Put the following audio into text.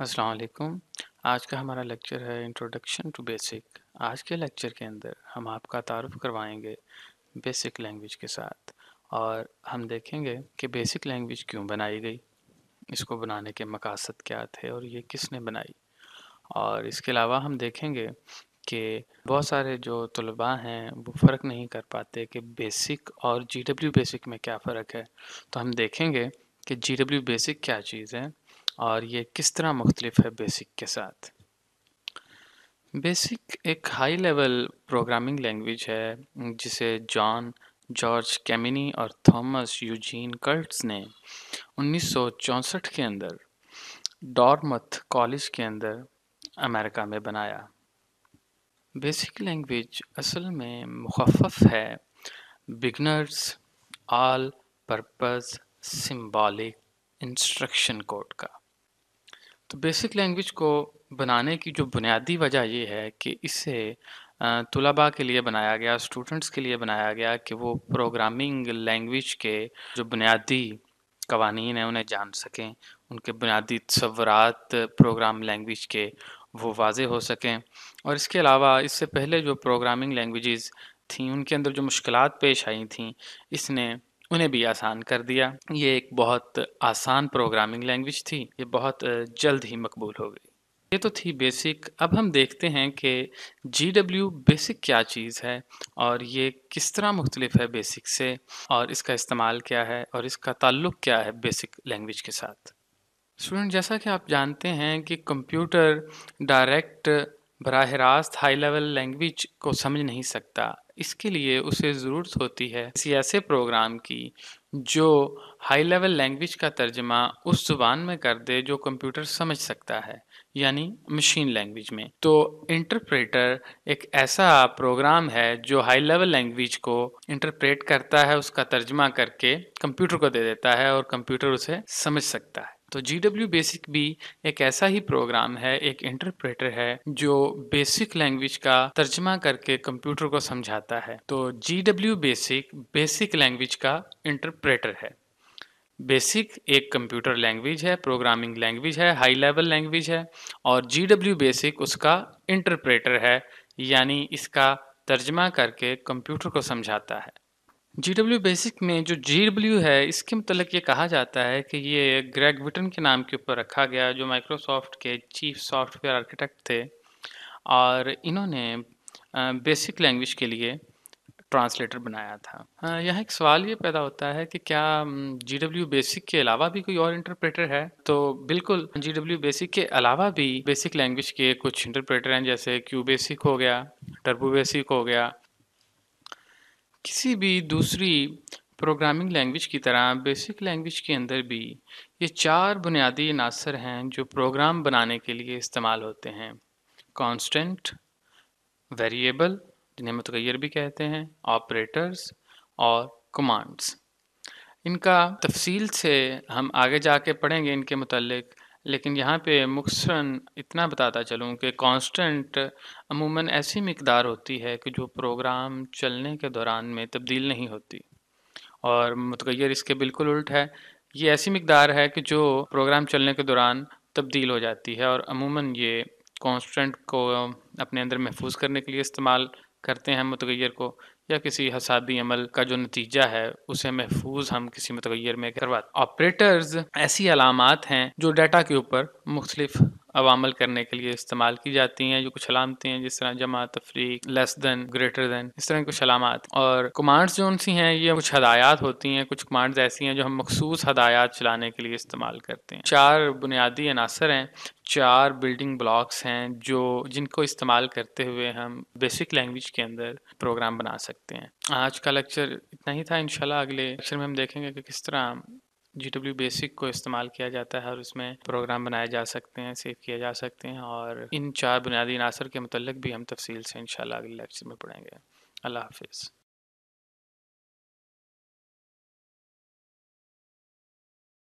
असलकम आज का हमारा लेक्चर है इंट्रोडक्शन टू बेसिक आज के लेक्चर के अंदर हम आपका तारफ़ करवाएंगे बेसिक लैंग्वेज के साथ और हम देखेंगे कि बेसिक लैंग्वेज क्यों बनाई गई इसको बनाने के मकासद क्या थे और ये किसने बनाई और इसके अलावा हम देखेंगे कि बहुत सारे जो तलबा हैं वो फ़र्क नहीं कर पाते कि बेसिक और जी बेसिक में क्या फ़र्क है तो हम देखेंगे कि जी बेसिक क्या चीज़ है और ये किस तरह मुख्तलिफ है बेसिक के साथ बेसिक एक हाई लेवल प्रोग्रामिंग लैंग्वेज है जिसे जॉन जॉर्ज कैमिनी और थॉमस यूजीन कर्ट्स ने उन्नीस के अंदर डॉर्मथ कॉलेज के अंदर अमेरिका में बनाया बेसिक लैंग्वेज असल में मुखफ़ है beginners all purpose symbolic instruction code का तो बेसिक लैंग्वेज को बनाने की जो बुनियादी वजह ये है कि इसे तलबा के लिए बनाया गया, स्टूडेंट्स के लिए बनाया गया कि वो प्रोग्रामिंग लैंग्वेज के जो बुनियादी कवानी हैं, उन्हें जान सकें, उनके बुनियादी तस्वरत प्रोग्राम लैंग्वेज के वो वाजे हो सकें। और इसके अलावा इससे पहले जो प्रोग्रामिंग लैंग्वेजेस थी उनके अंदर जो मुश्किलात पेश आई थी इसने उन्हें भी आसान कर दिया ये एक बहुत आसान प्रोग्रामिंग लैंग्वेज थी ये बहुत जल्द ही मकबूल हो गई ये तो थी बेसिक अब हम देखते हैं कि जी डब्ल्यू बेसिक क्या चीज़ है और ये किस तरह मुख्तलिफ है बेसिक से और इसका इस्तेमाल क्या है और इसका ताल्लुक़ क्या है बेसिक लैंग्वेज के साथ स्टूडेंट जैसा कि आप जानते हैं कि कंप्यूटर डायरेक्ट बरह रास्त हाई लेवल लैंग्वेज को समझ नहीं सकता इसके लिए उसे ज़रूरत होती है किसी ऐसे प्रोग्राम की जो हाई लेवल लैंग्वेज का तर्जमा उस ज़ुबान में कर दे जो कंप्यूटर समझ सकता है यानी मशीन लैंग्वेज में तो इंटरप्रेटर एक ऐसा प्रोग्राम है जो हाई लेवल लैंग्वेज को इंटरप्रेट करता है उसका तर्जमा करके कंप्यूटर को दे देता है और कंप्यूटर उसे समझ सकता है तो जी डब्ल्यू बेसिक भी एक ऐसा ही प्रोग्राम है एक इंटरप्रेटर है जो बेसिक लैंग्वेज का तर्जमा करके कंप्यूटर को समझाता है तो G W BASIC BASIC language का इंटरप्रेटर है बेसिक एक कंप्यूटर लैंग्वेज है प्रोग्रामिंग लैंग्वेज है हाई लेवल लैंग्वेज है और जी डब्ल्यू बेसिक उसका इंटरप्रेटर है यानी इसका तर्जमा करके कंप्यूटर को समझाता है जी डब्ल्यू बेसिक में जो जी डब्ल्यू है इसके मतलब ये कहा जाता है कि ये ग्रेग विटन के नाम के ऊपर रखा गया जो माइक्रोसॉफ्ट के चीफ सॉफ्टवेयर आर्किटेक्ट थे और इन्होंने बेसिक लैंग्वेज के लिए ट्रांसलेटर बनाया था यहाँ एक सवाल ये पैदा होता है कि क्या जी डब्ल्यू बेसिक के अलावा भी कोई और इंटरप्रेटर है तो बिल्कुल जी डब्ल्यू बेसिक के अलावा भी बेसिक लैंग्वेज के कुछ इंटरप्रेटर हैं जैसे क्यू बेसिक हो गया टर्बो बेसिक हो गया किसी भी दूसरी प्रोग्रामिंग लैंग्वेज की तरह बेसिक लैंग्वेज के अंदर भी ये चार बुनियादी अनासर हैं जो प्रोग्राम बनाने के लिए इस्तेमाल होते हैं कांस्टेंट वेरिएबल जिन्हें मतगैर भी कहते हैं ऑपरेटर्स और कमांड्स इनका तफसील से हम आगे जाके पढ़ेंगे इनके मतलब लेकिन यहाँ पे मुखसन इतना बताता चलूँ कि कांस्टेंट अमूमन ऐसी मकदार होती है कि जो प्रोग्राम चलने के दौरान में तब्दील नहीं होती और मतगैर इसके बिल्कुल उल्ट है ये ऐसी मकदार है कि जो प्रोग्राम चलने के दौरान तब्दील हो जाती है और अमूमन ये कांस्टेंट को अपने अंदर महफूज करने के लिए इस्तेमाल करते हैं मतगैर को या किसी हसादी अमल का जो नतीजा है उसे महफूज हम किसी मतगैर में करवा ऑपरेटर्स ऐसी अलामत हैं जो डाटा के ऊपर मुख्तलिफ अवामल करने के लिए इस्तेमाल की जाती हैं जो कुछ अलामतें हैं जिस तरह जमा तफरीक लेस देन ग्रेटर देन इस तरह की कुछ अलामत और कमांड्स जो सी हैं ये कुछ हदायत होती हैं कुछ कमांड्स ऐसी हैं जो हम मखसूस हदायत चलाने के लिए इस्तेमाल करते हैं चार बुनियादी अनासर हैं चार बिल्डिंग ब्लॉक्स हैं जो जिनको इस्तेमाल करते हुए हम बेसिक लैंग्वेज के अंदर प्रोग्राम बना सकते हैं आज का लेक्चर इतना ही था इंशाल्लाह अगले लेक्चर में हम देखेंगे कि किस तरह जी डब्ल्यू बेसिक को इस्तेमाल किया जाता है और उसमें प्रोग्राम बनाए जा सकते हैं सेव किए जा सकते हैं और इन चार बुनियादी अनासर के मतलब भी हम तफसील से इन अगले लेक्चर में पढ़ेंगे अल्लाह हाफिज़